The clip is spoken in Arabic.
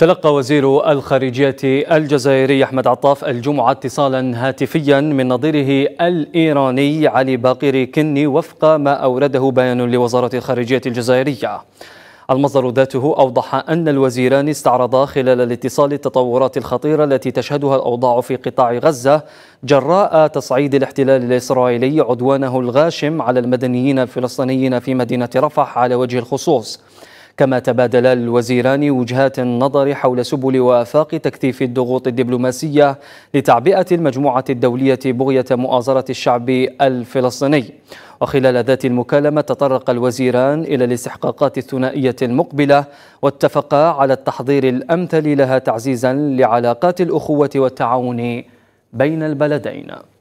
تلقى وزير الخارجية الجزائري أحمد عطاف الجمعة اتصالا هاتفيا من نظيره الإيراني علي باقر كني وفق ما أورده بيان لوزارة الخارجية الجزائرية المصدر ذاته أوضح أن الوزيران استعرضا خلال الاتصال التطورات الخطيرة التي تشهدها الأوضاع في قطاع غزة جراء تصعيد الاحتلال الإسرائيلي عدوانه الغاشم على المدنيين الفلسطينيين في مدينة رفح على وجه الخصوص كما تبادل الوزيران وجهات النظر حول سبل وآفاق تكثيف الضغوط الدبلوماسية لتعبئة المجموعة الدولية بغية مؤازرة الشعب الفلسطيني وخلال ذات المكالمة تطرق الوزيران إلى الاستحقاقات الثنائية المقبلة واتفقا على التحضير الأمثل لها تعزيزا لعلاقات الأخوة والتعاون بين البلدين